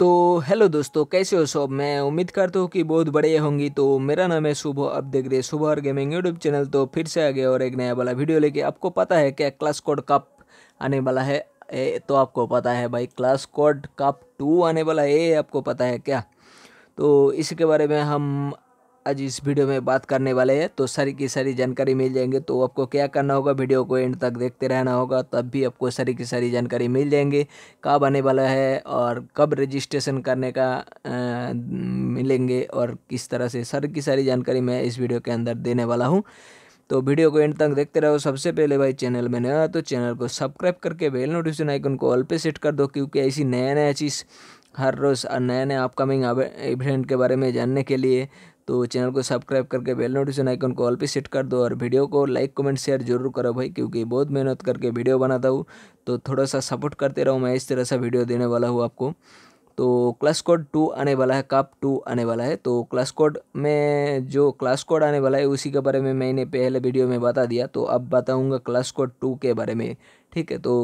तो हेलो दोस्तों कैसे हो सब मैं उम्मीद करता हूँ कि बहुत बढ़िया होंगी तो मेरा नाम है शुभ अब देख रहे शुभ और गेमिंग यूट्यूब चैनल तो फिर से आ गया और एक नया वाला वीडियो लेके आपको पता है क्या क्लास कोड कप आने वाला है ए, तो आपको पता है भाई क्लास कोड कप टू आने वाला है आपको पता है क्या तो इसके बारे में हम आज इस वीडियो में बात करने वाले हैं तो सारी की सारी जानकारी मिल जाएंगे तो आपको क्या करना होगा वीडियो को एंड तक देखते रहना होगा तब भी आपको सारी की सारी जानकारी मिल जाएंगे कब आने वाला है और कब रजिस्ट्रेशन करने का आ, मिलेंगे और किस तरह से सारी की सारी जानकारी मैं इस वीडियो के अंदर देने वाला हूँ तो वीडियो को एंड तक देखते रहो सबसे पहले भाई चैनल में नया तो चैनल को सब्सक्राइब करके बेल नोटिफिकेशन आइकन को ऑल पे सेट कर दो क्योंकि ऐसी नया नया चीज़ हर रोज़ नया नए नए अपकमिंग इवेंट के बारे में जानने के लिए तो चैनल को सब्सक्राइब करके बेल नोटिफिकेशन आइकन को ऑल पे सेट कर दो और वीडियो को लाइक कमेंट शेयर जरूर करो भाई क्योंकि बहुत मेहनत करके वीडियो बनाता हूँ तो थोड़ा सा सपोर्ट करते रहो मैं इस तरह सा वीडियो देने वाला हूँ आपको तो क्लास कोड टू आने वाला है काप टू आने वाला है तो क्लास कोड में जो क्लास कोड आने वाला है उसी के बारे में मैंने पहले वीडियो में बता दिया तो अब बताऊँगा क्लास कोड टू के बारे में ठीक है तो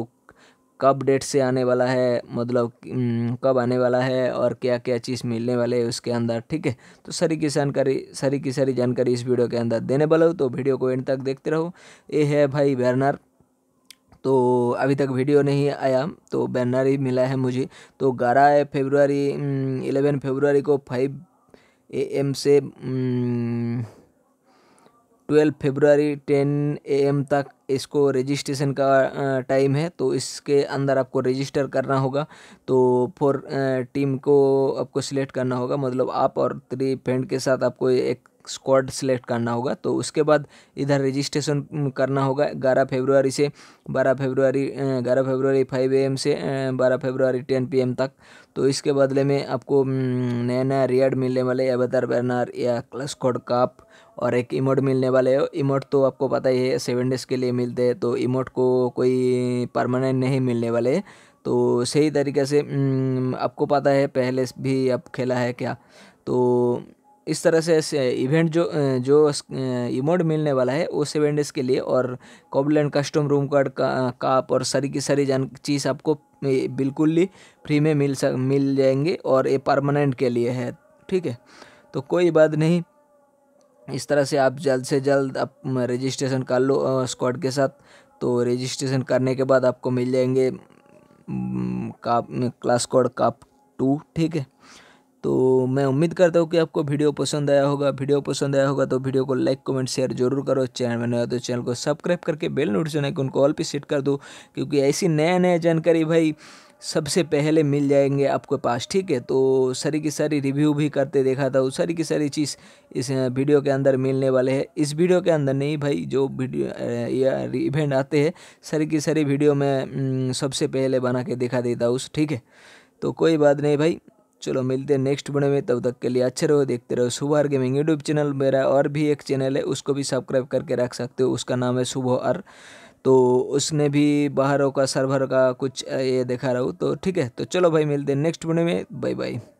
कब डेट से आने वाला है मतलब कब आने वाला है और क्या क्या चीज़ मिलने वाले है उसके अंदर ठीक है तो सारी की जानकारी सारी की सारी जानकारी इस वीडियो के अंदर देने वाला हो तो वीडियो को एंड तक देखते रहो ये है भाई बैरनर तो अभी तक वीडियो नहीं आया तो बैनर ही मिला है मुझे तो ग्यारह फेबरवरी इलेवन फेबरवरी को फाइव ए एम से twelve February ten A M तक इसको रजिस्ट्रेशन का टाइम है तो इसके अंदर आपको रजिस्टर करना होगा तो फोर टीम को आपको सिलेक्ट करना होगा मतलब आप और थ्री फ्रेंड के साथ आपको एक स्क्वाड सेलेक्ट करना होगा तो उसके बाद इधर रजिस्ट्रेशन करना होगा ग्यारह फेब्रुआरी से बारह फेब्रुआरी ग्यारह फेब्रुआरी फाइव एम से बारह फेब्रुआरी टेन पीएम तक तो इसके बदले में आपको नया नया रियड मिलने वाले एवदर बैनर या क्लस कोड काप और एक इमोट मिलने वाले हो इमोट तो आपको पता ही है सेवन डेज़ के लिए मिलते हैं तो इमोट को कोई परमानेंट नहीं मिलने वाले तो सही तरीके से आपको पता है पहले भी आप खेला है क्या तो इस तरह से ऐसे इवेंट जो जो इमोड मिलने वाला है वो सेवन डेज़ के लिए और कॉबल एंड कस्टम रूम कार्ड का काप और सारी की सारी जान चीज़ आपको बिल्कुल ही फ्री में मिल सक मिल जाएंगे और ये परमानेंट के लिए है ठीक है तो कोई बात नहीं इस तरह से आप जल्द से जल्द आप रजिस्ट्रेशन कर लो स्क्वाड के साथ तो रजिस्ट्रेशन करने के बाद आपको मिल जाएंगे काप क्लास कोड काप टू ठीक है तो मैं उम्मीद करता हूँ कि आपको वीडियो पसंद आया होगा वीडियो पसंद आया होगा तो वीडियो को लाइक कमेंट शेयर जरूर करो चैनल में नया तो चैनल को सब्सक्राइब करके बेल नोटिफिकेशन आइकन को ऑल पे सेट कर दो क्योंकि ऐसी नया नया जानकारी भाई सबसे पहले मिल जाएंगे आपके पास ठीक है तो सारी की सारी रिव्यू भी करते देखा था सारी की सारी चीज़ इस वीडियो के अंदर मिलने वाले हैं इस वीडियो के अंदर नहीं भाई जो वीडियो या इवेंट आते हैं सारी की सारी वीडियो में सबसे पहले बना के दिखा देता हूँ ठीक है तो कोई बात नहीं भाई चलो मिलते हैं नेक्स्ट वीडियो में तब तक के लिए अच्छे रहो देखते रहो सुबह आर गेमिंग यूट्यूब चैनल मेरा और भी एक चैनल है उसको भी सब्सक्राइब करके रख सकते हो उसका नाम है सुबह आर तो उसने भी बाहरों का सर्वर का कुछ ये देखा रहा हूँ तो ठीक है तो चलो भाई मिलते हैं नेक्स्ट वीडियो में बाय बाय